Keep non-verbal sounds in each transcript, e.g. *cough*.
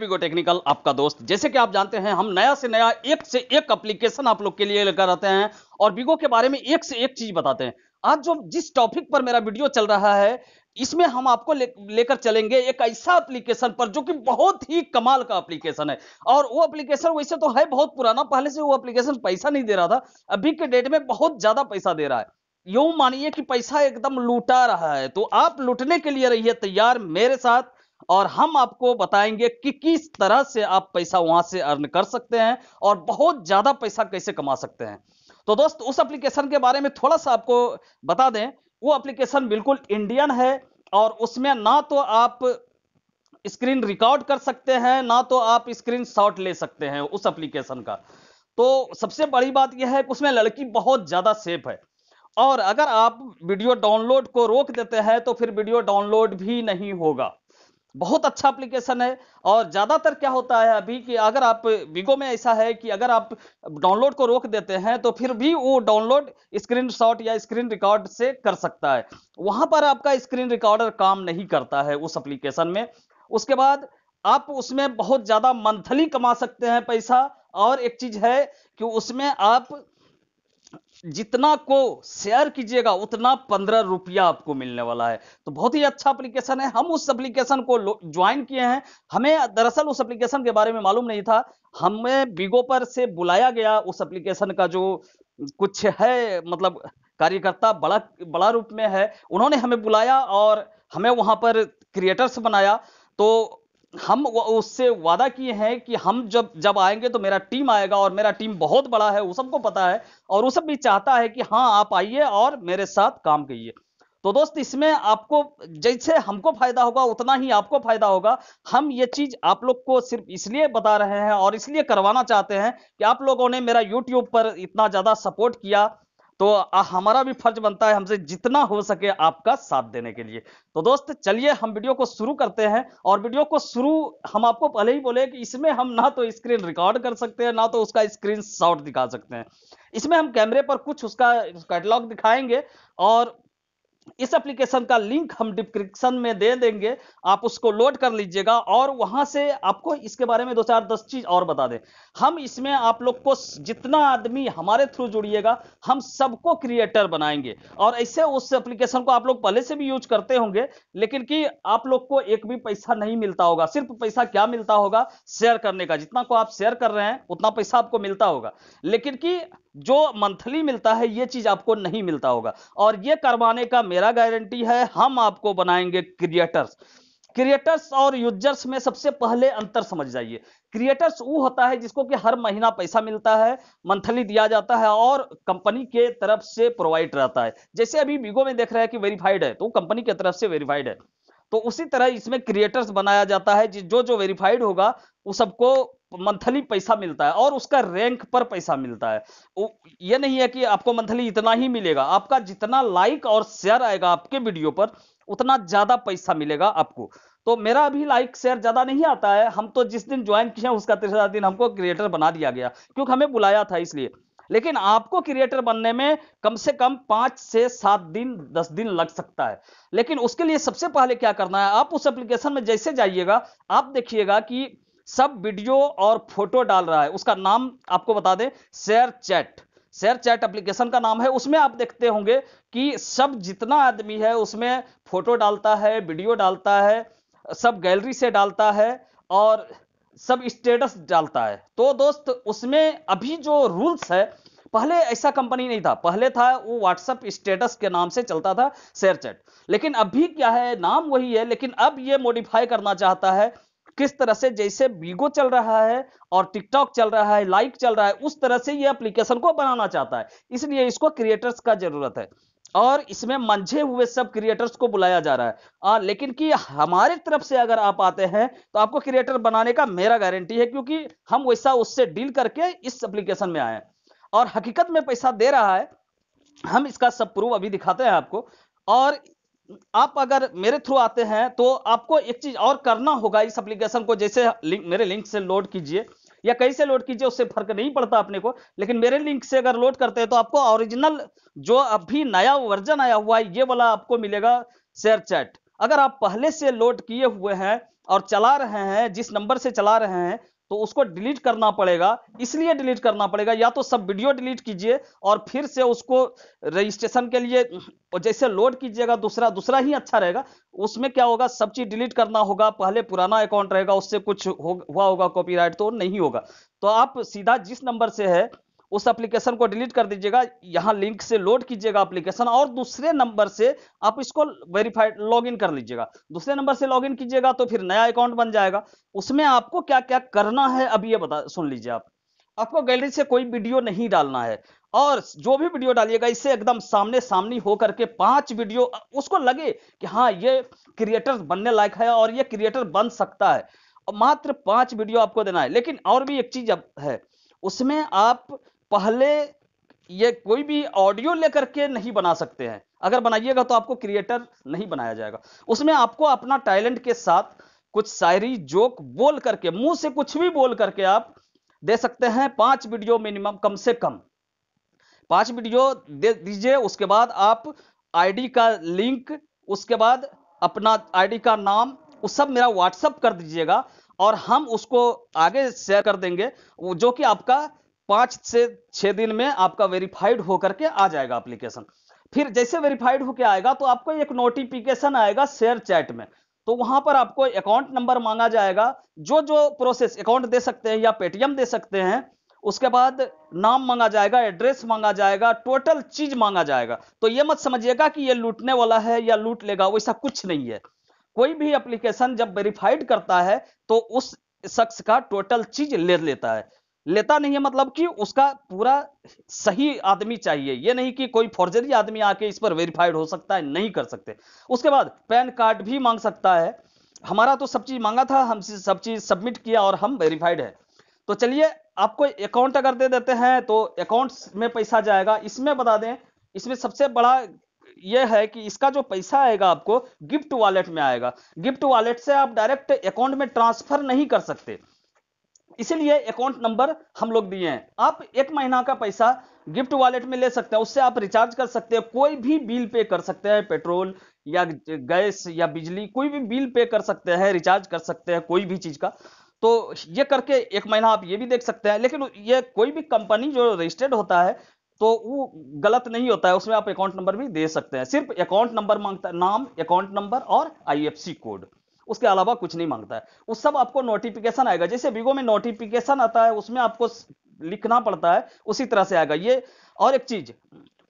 बिगो technical आपका दोस्त जैसे कि आप जानते हैं हम नया से नया एक से एक एप्लीकेशन आप लोग के लिए लेकर आते हैं और बिगो के बारे में एक से एक चीज बताते हैं आज जो जिस टॉपिक पर मेरा वीडियो चल रहा है इसमें हम आपको लेकर ले चलेंगे एक ऐसा एप्लीकेशन पर जो कि बहुत ही कमाल का एप्लीकेशन है और वो एप्लीकेशन वैसे तो है बहुत पुराना पहले से वो एप्लीकेशन पैसा नहीं दे रहा था अभी के डेट में बहुत ज्यादा पैसा दे रहा है यूं मानिए कि पैसा एकदम लूटा रहा है तो आप लूटने के लिए रहिए तैयार मेरे साथ और हम आपको बताएंगे कि किस तरह से आप पैसा वहां से अर्न कर सकते हैं और बहुत ज्यादा पैसा कैसे कमा सकते हैं तो दोस्त उस एप्लीकेशन के बारे में थोड़ा सा आपको बता दें वो एप्लीकेशन बिल्कुल इंडियन है और उसमें ना तो आप स्क्रीन रिकॉर्ड कर सकते हैं ना तो आप स्क्रीन शॉट ले सकते हैं उस एप्लीकेशन का तो सबसे बड़ी बात यह है कि उसमें लड़की बहुत ज़्यादा सेफ है और अगर आप वीडियो डाउनलोड को रोक देते हैं तो फिर वीडियो डाउनलोड भी नहीं होगा बहुत अच्छा एप्लीकेशन है और ज़्यादातर क्या होता है अभी कि अगर आप विगो में ऐसा है कि अगर आप डाउनलोड को रोक देते हैं तो फिर भी वो डाउनलोड स्क्रीन शॉट या स्क्रीन रिकॉर्ड से कर सकता है वहां पर आपका स्क्रीन रिकॉर्डर काम नहीं करता है उस एप्लीकेशन में उसके बाद आप उसमें बहुत ज़्यादा मंथली कमा सकते हैं पैसा और एक चीज़ है कि उसमें आप जितना को शेयर कीजिएगा उतना पंद्रह रुपया आपको मिलने वाला है तो बहुत ही अच्छा एप्लीकेशन है हम उस एप्लीकेशन को ज्वाइन किए हैं हमें दरअसल उस एप्लीकेशन के बारे में मालूम नहीं था हमें बिगो पर से बुलाया गया उस एप्लीकेशन का जो कुछ है मतलब कार्यकर्ता बड़ा बड़ा रूप में है उन्होंने हमें बुलाया और हमें वहां पर क्रिएटर्स बनाया तो हम उससे वादा किए हैं कि हम जब जब आएंगे तो मेरा टीम आएगा और मेरा टीम बहुत बड़ा है वो सबको पता है और वो सब भी चाहता है कि हाँ आप आइए और मेरे साथ काम कीजिए तो दोस्त इसमें आपको जैसे हमको फायदा होगा उतना ही आपको फायदा होगा हम ये चीज आप लोग को सिर्फ इसलिए बता रहे हैं और इसलिए करवाना चाहते हैं कि आप लोगों ने मेरा यूट्यूब पर इतना ज्यादा सपोर्ट किया तो हमारा भी फर्ज बनता है हमसे जितना हो सके आपका साथ देने के लिए तो दोस्त चलिए हम वीडियो को शुरू करते हैं और वीडियो को शुरू हम आपको पहले ही बोले कि इसमें हम ना तो स्क्रीन रिकॉर्ड कर सकते हैं ना तो उसका स्क्रीन शॉट दिखा सकते हैं इसमें हम कैमरे पर कुछ उसका कैटलॉग दिखाएंगे और इस एप्लीकेशन का लिंक हम डिस्क्रिप्शन में दे देंगे आप उसको लोड कर लीजिएगा और वहां से आपको इसके बारे में दो चार दस चीज और बता दें हम इसमें आप लोग को जितना आदमी हमारे थ्रू जुड़िएगा हम सबको क्रिएटर बनाएंगे और ऐसे उस एप्लीकेशन को आप लोग पहले से भी यूज करते होंगे लेकिन कि आप लोग को एक भी पैसा नहीं मिलता होगा सिर्फ पैसा क्या मिलता होगा शेयर करने का जितना को आप शेयर कर रहे हैं उतना पैसा आपको मिलता होगा लेकिन कि जो मंथली मिलता है ये चीज आपको नहीं मिलता होगा और ये करवाने का मेरा गारंटी है हम आपको बनाएंगे क्रिएटर्स क्रिएटर्स और यूजर्स में सबसे पहले अंतर समझ जाइए क्रिएटर्स वो होता है जिसको कि हर महीना पैसा मिलता है मंथली दिया जाता है और कंपनी के तरफ से प्रोवाइड रहता है जैसे अभी बीगो में देख रहे हैं कि वेरीफाइड है तो कंपनी की तरफ से वेरीफाइड है तो उसी तरह इसमें क्रिएटर्स बनाया जाता है जो जो वेरीफाइड होगा वो सबको मंथली पैसा मिलता है और उसका रैंक पर पैसा मिलता है ये नहीं है कि आपको मंथली इतना ही मिलेगा आपका जितना लाइक और शेयर आएगा आपके वीडियो पर उतना ज्यादा पैसा मिलेगा आपको तो मेरा अभी लाइक शेयर ज्यादा नहीं आता है हम तो जिस दिन ज्वाइन किए उसका तीसरा दिन हमको क्रिएटर बना दिया गया क्योंकि हमें बुलाया था इसलिए लेकिन आपको क्रिएटर बनने में कम से कम पांच से सात दिन दस दिन लग सकता है लेकिन उसके लिए सबसे पहले क्या करना है आप उस एप्लीकेशन में जैसे जाइएगा आप देखिएगा कि सब वीडियो और फोटो डाल रहा है उसका नाम आपको बता दें ShareChat ShareChat application का नाम है उसमें आप देखते होंगे कि सब जितना आदमी है उसमें फोटो डालता है वीडियो डालता है सब गैलरी से डालता है और सब स्टेटस डालता है तो दोस्त उसमें अभी जो रूल्स है पहले ऐसा कंपनी नहीं था पहले था वो व्हाट्सअप स्टेटस के नाम से चलता था शेयर चैट लेकिन अभी क्या है नाम वही है लेकिन अब ये मॉडिफाई करना चाहता है किस तरह से जैसे बीगो चल रहा है और टिकटॉक चल रहा है लाइक चल रहा है उस तरह से ये एप्लीकेशन को बनाना चाहता है इसलिए इसको क्रिएटर्स का जरूरत है और इसमें मंझे हुए सब क्रिएटर्स को बुलाया जा रहा है आ, लेकिन कि हमारे तरफ से अगर आप आते हैं तो आपको क्रिएटर बनाने का मेरा गारंटी है क्योंकि हम वैसा उससे डील करके इस एप्लीकेशन में आए और हकीकत में पैसा दे रहा है हम इसका सब प्रूफ अभी दिखाते हैं आपको और आप अगर मेरे थ्रू आते हैं तो आपको एक चीज और करना होगा इस एप्लीकेशन को जैसे लिंक मेरे लिंक से लोड कीजिए या कहीं से लोड कीजिए उससे फर्क नहीं पड़ता अपने को लेकिन मेरे लिंक से अगर लोड करते हैं तो आपको ओरिजिनल जो अभी नया वर्जन आया हुआ है ये वाला आपको मिलेगा शेयर चैट अगर आप पहले से लोड किए हुए हैं और चला रहे हैं जिस नंबर से चला रहे हैं तो उसको डिलीट करना पड़ेगा इसलिए डिलीट करना पड़ेगा या तो सब वीडियो डिलीट कीजिए और फिर से उसको रजिस्ट्रेशन के लिए जैसे लोड कीजिएगा दूसरा दूसरा ही अच्छा रहेगा उसमें क्या होगा सब चीज डिलीट करना होगा पहले पुराना अकाउंट रहेगा उससे कुछ हो, हुआ होगा कॉपीराइट तो नहीं होगा तो आप सीधा जिस नंबर से है उस एप्लीकेशन को डिलीट कर दीजिएगा यहाँ लिंक से लोड कीजिएगा एप्लीकेशन और दूसरे नंबर से आप इसको वेरीफाइड लॉगिन कर लीजिएगा दूसरे नंबर से लॉगिन कीजिएगा तो फिर नया अकाउंट बन जाएगा उसमें आपको क्या क्या करना है अब ये बता सुन लीजिए आप आपको गैलरी से कोई वीडियो नहीं डालना है और जो भी वीडियो डालिएगा इससे एकदम सामने सामने हो करके पांच वीडियो उसको लगे कि हाँ ये क्रिएटर बनने लायक है और ये क्रिएटर बन सकता है मात्र पांच वीडियो आपको देना है लेकिन और भी एक चीज है उसमें आप पहले ये कोई भी ऑडियो लेकर के नहीं बना सकते हैं अगर बनाइएगा तो आपको क्रिएटर नहीं बनाया जाएगा उसमें आपको अपना टैलेंट के साथ कुछ शायरी जोक बोल करके मुंह से कुछ भी बोल करके आप दे सकते हैं पांच वीडियो मिनिमम कम से कम पांच वीडियो दे दीजिए उसके बाद आप आईडी का लिंक उसके बाद अपना आईडी का नाम उस सब मेरा व्हाट्सअप कर दीजिएगा और हम उसको आगे शेयर कर देंगे जो कि आपका पांच से छह दिन में आपका वेरीफाइड होकर के आ जाएगा एप्लीकेशन फिर जैसे वेरीफाइड होकर आएगा तो आपको एक नोटिफिकेशन आएगा शेयर चैट में तो वहां पर आपको अकाउंट नंबर मांगा जाएगा जो जो प्रोसेस अकाउंट दे सकते हैं या पेटीएम दे सकते हैं उसके बाद नाम मांगा जाएगा एड्रेस मांगा जाएगा टोटल चीज मांगा जाएगा तो ये मत समझिएगा कि ये लूटने वाला है या लूट लेगा वैसा कुछ नहीं है कोई भी एप्लीकेशन जब वेरीफाइड करता है तो उस शख्स का टोटल चीज ले लेता है लेता नहीं है मतलब कि उसका पूरा सही आदमी चाहिए ये नहीं कि कोई फॉर्जरी आदमी आके इस पर वेरीफाइड हो सकता है नहीं कर सकते उसके बाद पैन कार्ड भी मांग सकता है हमारा तो सब चीज मांगा था हम सब चीज सबमिट किया और हम वेरीफाइड है तो चलिए आपको अकाउंट अगर दे देते हैं तो अकाउंट में पैसा जाएगा इसमें बता दें इसमें सबसे बड़ा यह है कि इसका जो पैसा आएगा आपको गिफ्ट वॉलेट में आएगा गिफ्ट वॉलेट से आप डायरेक्ट अकाउंट में ट्रांसफर नहीं कर सकते इसीलिए अकाउंट नंबर हम लोग दिए हैं आप एक महीना का पैसा गिफ्ट वॉलेट में ले सकते हैं उससे आप रिचार्ज कर सकते हैं कोई भी बिल पे कर सकते हैं पेट्रोल या गैस या बिजली कोई भी बिल पे कर सकते हैं रिचार्ज कर सकते हैं कोई भी चीज़ का तो ये करके एक महीना आप ये भी देख सकते हैं लेकिन ये कोई भी कंपनी जो रजिस्टर्ड होता है तो वो गलत नहीं होता है उसमें आप अकाउंट नंबर भी दे सकते हैं सिर्फ अकाउंट नंबर मांगता है नाम अकाउंट नंबर और आईएफसी कोड उसके अलावा कुछ नहीं मांगता है उस सब आपको नोटिफिकेशन आएगा जैसे विगो में नोटिफिकेशन आता है उसमें आपको लिखना पड़ता है उसी तरह से आएगा ये और एक चीज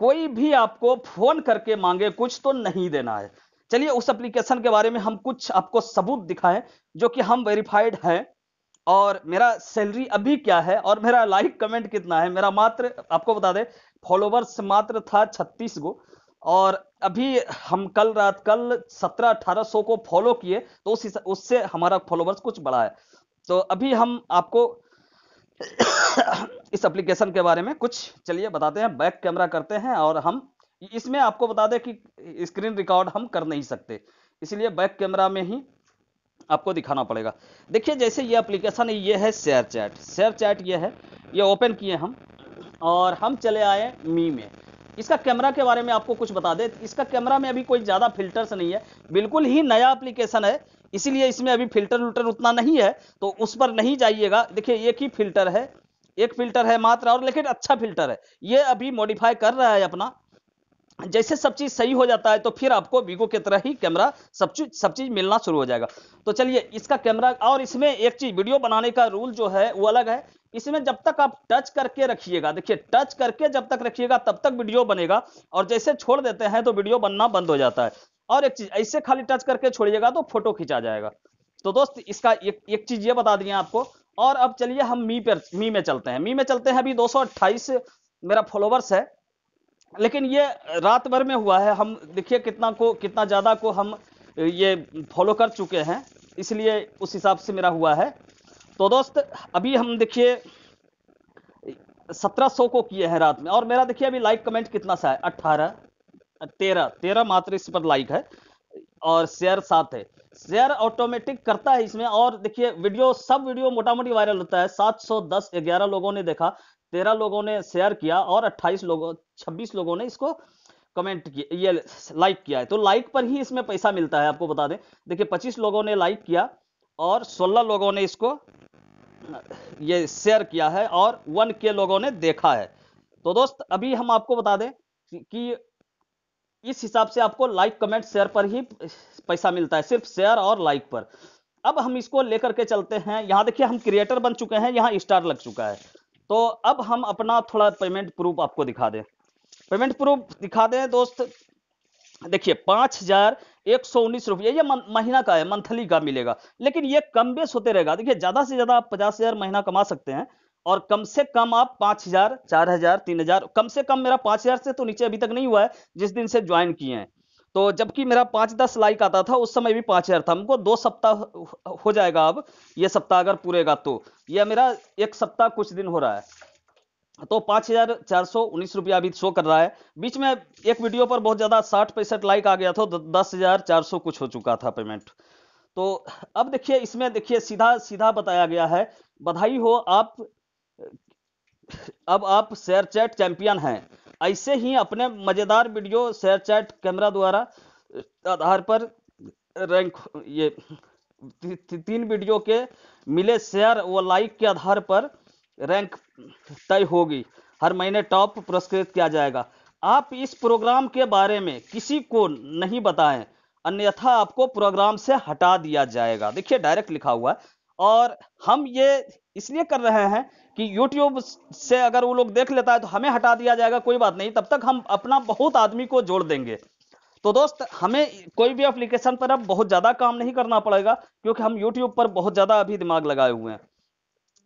कोई भी आपको फोन करके मांगे कुछ तो नहीं देना है चलिए उस एप्लीकेशन के बारे में हम कुछ आपको सबूत दिखाएं जो कि हम वेरीफाइड हैं और मेरा सैलरी अभी क्या है और मेरा लाइक कमेंट कितना है मेरा मात्र आपको बता दें फॉलोवर्स मात्र था 36 गो और अभी हम कल रात कल सत्रह अठारह सौ को फॉलो किए तो उस उससे हमारा फॉलोवर्स कुछ बढ़ा है तो अभी हम आपको *coughs* इस एप्लीकेशन के बारे में कुछ चलिए बताते हैं बैक कैमरा करते हैं और हम इसमें आपको बता दें कि स्क्रीन रिकॉर्ड हम कर नहीं सकते इसलिए बैक कैमरा में ही आपको दिखाना पड़ेगा देखिए जैसे ये एप्लीकेशन है ये है शेयर चैट शेयर चैट ये है ये ओपन किए हम और हम चले आए मी में इसका कैमरा के बारे में आपको कुछ बता दें इसका कैमरा में अभी कोई ज़्यादा फिल्टर्स नहीं है बिल्कुल ही नया एप्लीकेशन है इसीलिए इसमें अभी फिल्टर उल्टर उतना नहीं है तो उस पर नहीं जाइएगा देखिए एक ही फिल्टर है एक फिल्टर है मात्र और लेकिन अच्छा फिल्टर है ये अभी मॉडिफाई कर रहा है अपना जैसे सब चीज सही हो जाता है तो फिर आपको वीवो की तरह ही कैमरा सब चीज सब चीज मिलना शुरू हो जाएगा तो चलिए इसका कैमरा और इसमें एक चीज वीडियो बनाने का रूल जो है वो अलग है इसमें जब तक आप टच करके रखिएगा देखिए टच करके जब तक रखिएगा तब तक वीडियो बनेगा और जैसे छोड़ देते हैं तो वीडियो बनना बंद हो जाता है और एक चीज ऐसे खाली टच करके छोड़िएगा तो फोटो खींचा जाएगा तो दोस्त इसका एक एक चीज ये बता दिए आपको और अब चलिए हम मी पर मी में चलते हैं मी में चलते हैं अभी दो मेरा फॉलोवर्स है लेकिन ये रात भर में हुआ है हम देखिए कितना को कितना ज़्यादा को हम ये फॉलो कर चुके हैं इसलिए उस हिसाब से मेरा हुआ है तो दोस्त अभी हम देखिए सत्रह सौ को किए हैं रात में और मेरा देखिए अभी लाइक कमेंट कितना सा है अट्ठारह तेरह तेरह मात्र इस पर लाइक है और शेयर सात है शेयर ऑटोमेटिक करता है इसमें और देखिए वीडियो सब वीडियो मोटा मोटी वायरल होता है सात सौ दस ग्यारह लोगों ने देखा तेरह लोगों ने शेयर किया और अट्ठाईस लोगों छब्बीस लोगों ने इसको कमेंट किया ये लाइक किया है तो लाइक पर ही इसमें पैसा मिलता है आपको बता दें देखिए पच्चीस लोगों ने लाइक किया और सोलह लोगों ने इसको ये शेयर किया है और वन के लोगों ने देखा है तो दोस्त अभी हम आपको बता दें कि इस हिसाब से आपको लाइक कमेंट शेयर पर ही पैसा मिलता है सिर्फ शेयर और लाइक पर अब हम इसको लेकर के चलते हैं यहाँ देखिए हम क्रिएटर बन चुके हैं यहाँ स्टार लग चुका है तो अब हम अपना थोड़ा पेमेंट प्रूफ आपको दिखा दें पेमेंट प्रूफ दिखा दें दोस्त देखिए पांच हजार एक सौ उन्नीस रुपये ये महीना का है मंथली का मिलेगा लेकिन ये कम बेस होते रहेगा देखिए ज्यादा से ज्यादा आप पचास हजार महीना कमा सकते हैं और कम से कम आप पांच हजार चार हजार तीन हजार कम से कम मेरा पांच हजार से तो नीचे अभी तक नहीं हुआ है जिस दिन से ज्वाइन किए हैं तो जबकि मेरा पाँच दस लाइक आता था उस समय भी पाँच हज़ार था हमको दो सप्ताह हो जाएगा अब ये सप्ताह अगर पूरेगा तो यह मेरा एक सप्ताह कुछ दिन हो रहा है तो पाँच हजार चार सौ उन्नीस रुपया अभी शो कर रहा है बीच में एक वीडियो पर बहुत ज़्यादा साठ पैंसठ लाइक आ गया था तो दस हजार चार सौ कुछ हो चुका था पेमेंट तो अब देखिए इसमें देखिए सीधा सीधा बताया गया है बधाई हो आप अब आप शेयर चैट चैंपियन हैं ऐसे ही अपने मजेदार वीडियो शेयर चैट कैमरा द्वारा आधार पर रैंक ये ती, तीन वीडियो के मिले शेयर व लाइक के आधार पर रैंक तय होगी हर महीने टॉप पुरस्कृत किया जाएगा आप इस प्रोग्राम के बारे में किसी को नहीं बताएं अन्यथा आपको प्रोग्राम से हटा दिया जाएगा देखिए डायरेक्ट लिखा हुआ है और हम ये इसलिए कर रहे हैं कि YouTube से अगर वो लोग देख लेता है तो हमें हटा दिया जाएगा कोई बात नहीं तब तक हम अपना बहुत आदमी को जोड़ देंगे तो दोस्त हमें कोई भी एप्लीकेशन पर अब बहुत ज़्यादा काम नहीं करना पड़ेगा क्योंकि हम यूट्यूब पर बहुत ज़्यादा अभी दिमाग लगाए हुए हैं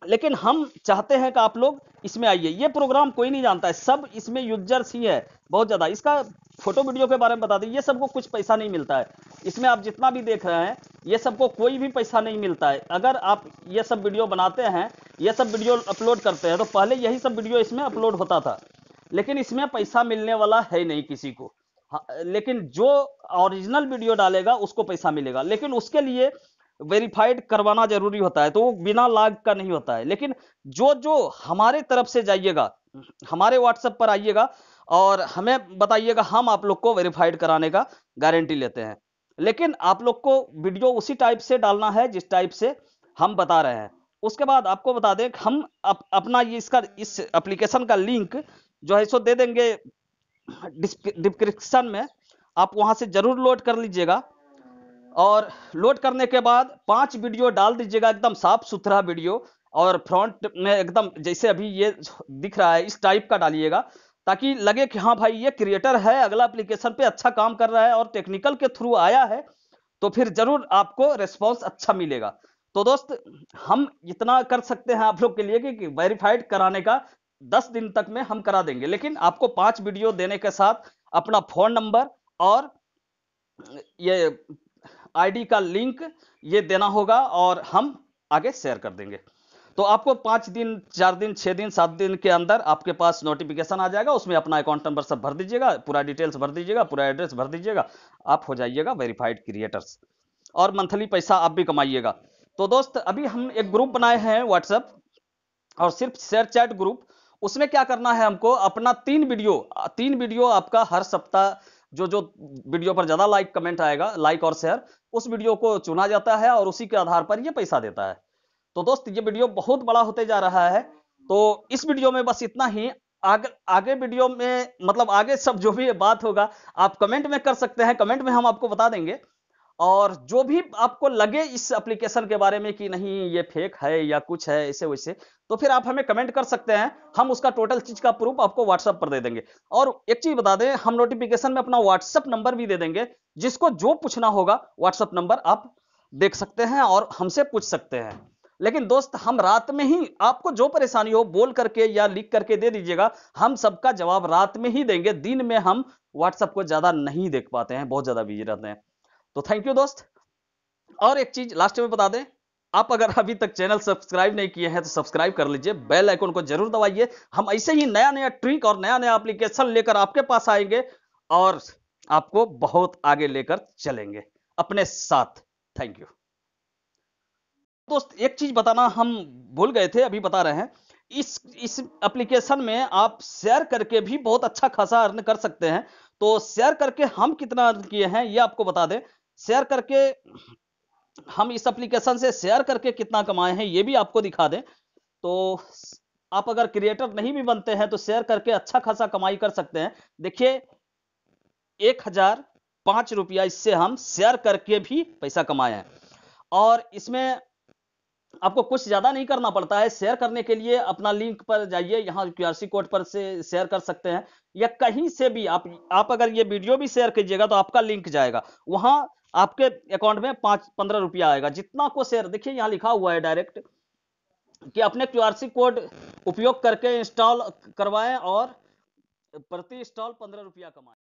लेकिन हम चाहते हैं कि आप लोग इसमें आइए ये प्रोग्राम कोई नहीं जानता है सब इसमें यूजर्स ही है बहुत ज़्यादा इसका फोटो वीडियो के बारे में बता दें ये सबको कुछ पैसा नहीं मिलता है इसमें आप जितना भी देख रहे हैं ये सबको कोई भी पैसा नहीं मिलता है अगर आप ये सब वीडियो बनाते हैं ये सब वीडियो अपलोड करते हैं तो पहले यही सब वीडियो इसमें अपलोड होता था लेकिन इसमें पैसा मिलने वाला है नहीं किसी को हाँ, लेकिन जो ओरिजिनल वीडियो डालेगा उसको पैसा मिलेगा लेकिन उसके लिए वेरीफाइड करवाना जरूरी होता है तो वो बिना लाग का नहीं होता है लेकिन जो जो हमारे तरफ से जाइएगा हमारे व्हाट्सएप पर आइएगा और हमें बताइएगा हम आप लोग को वेरीफाइड कराने का गारंटी लेते हैं लेकिन आप लोग को वीडियो उसी टाइप से डालना है जिस टाइप से हम बता रहे हैं उसके बाद आपको बता दें हम अप, अपना ये इसका इस एप्लीकेशन का लिंक जो है सो दे देंगे डिस्क्रिप्शन में आप वहां से ज़रूर लोड कर लीजिएगा और लोड करने के बाद पांच वीडियो डाल दीजिएगा एकदम साफ सुथरा वीडियो और फ्रंट में एकदम जैसे अभी ये दिख रहा है इस टाइप का डालिएगा ताकि लगे कि हाँ भाई ये क्रिएटर है अगला एप्लीकेशन पे अच्छा काम कर रहा है और टेक्निकल के थ्रू आया है तो फिर जरूर आपको रिस्पॉन्स अच्छा मिलेगा तो दोस्त हम इतना कर सकते हैं आप लोग के लिए कि वेरीफाइड कराने का दस दिन तक में हम करा देंगे लेकिन आपको पांच वीडियो देने के साथ अपना फोन नंबर और ये आईडी का लिंक ये देना होगा और हम आगे शेयर कर देंगे तो आपको पांच दिन चार दिन छह दिन सात दिन के अंदर आपके पास नोटिफिकेशन आ जाएगा उसमें अपना अकाउंट नंबर सब भर दीजिएगा पूरा डिटेल्स भर दीजिएगा पूरा एड्रेस भर दीजिएगा आप हो जाइएगा वेरीफाइड क्रिएटर्स और मंथली पैसा आप भी कमाइएगा तो दोस्त अभी हम एक ग्रुप बनाए हैं व्हाट्सएप और सिर्फ शेयर चैट ग्रुप उसमें क्या करना है हमको अपना तीन वीडियो तीन वीडियो आपका हर सप्ताह जो जो वीडियो पर ज्यादा लाइक कमेंट आएगा लाइक और शेयर उस वीडियो को चुना जाता है और उसी के आधार पर ये पैसा देता है तो दोस्त ये वीडियो बहुत बड़ा होते जा रहा है तो इस वीडियो में बस इतना ही आगे आगे वीडियो में मतलब आगे सब जो भी बात होगा आप कमेंट में कर सकते हैं कमेंट में हम आपको बता देंगे और जो भी आपको लगे इस एप्लीकेशन के बारे में कि नहीं ये फेक है या कुछ है ऐसे वैसे तो फिर आप हमें कमेंट कर सकते हैं हम उसका टोटल चीज का प्रूफ आपको व्हाट्सएप पर दे देंगे और एक चीज बता दें हम नोटिफिकेशन में अपना व्हाट्सएप नंबर भी दे देंगे जिसको जो पूछना होगा व्हाट्सएप नंबर आप देख सकते हैं और हमसे पूछ सकते हैं लेकिन दोस्त हम रात में ही आपको जो परेशानी हो बोल करके या लिख करके दे दीजिएगा हम सबका जवाब रात में ही देंगे दिन में हम व्हाट्सएप को ज्यादा नहीं देख पाते हैं बहुत ज्यादा बिजी रहते हैं तो थैंक यू दोस्त और एक चीज लास्ट में बता दें आप अगर अभी तक चैनल सब्सक्राइब नहीं किए हैं तो सब्सक्राइब कर लीजिए बेल आइकन को जरूर दबाइए हम ऐसे ही नया नया ट्रिक और नया नया एप्लीकेशन लेकर आपके पास आएंगे और आपको बहुत आगे लेकर चलेंगे अपने साथ थैंक यू दोस्त एक चीज बताना हम भूल गए थे अभी बता रहे हैं इस इस एप्लीकेशन में आप शेयर करके भी बहुत अच्छा खासा अर्न कर सकते हैं तो शेयर करके हम कितना अर्न किए हैं ये आपको बता दें शेयर करके हम इस एप्लीकेशन से शेयर करके कितना कमाए हैं ये भी आपको दिखा दें तो आप अगर क्रिएटर नहीं भी बनते हैं तो शेयर करके अच्छा खासा कमाई कर सकते हैं देखिए एक हजार पांच रुपया इससे हम शेयर करके भी पैसा कमाए हैं और इसमें आपको कुछ ज़्यादा नहीं करना पड़ता है शेयर करने के लिए अपना लिंक पर जाइए यहाँ क्यूआरसी कोड पर से शेयर कर सकते हैं या कहीं से भी आप आप अगर ये वीडियो भी शेयर कीजिएगा तो आपका लिंक जाएगा वहां आपके अकाउंट में पांच पंद्रह रुपया आएगा जितना को शेयर देखिए यहाँ लिखा हुआ है डायरेक्ट कि अपने क्यू कोड उपयोग करके इंस्टॉल करवाएं और प्रति इंस्टॉल पंद्रह रुपया कमाए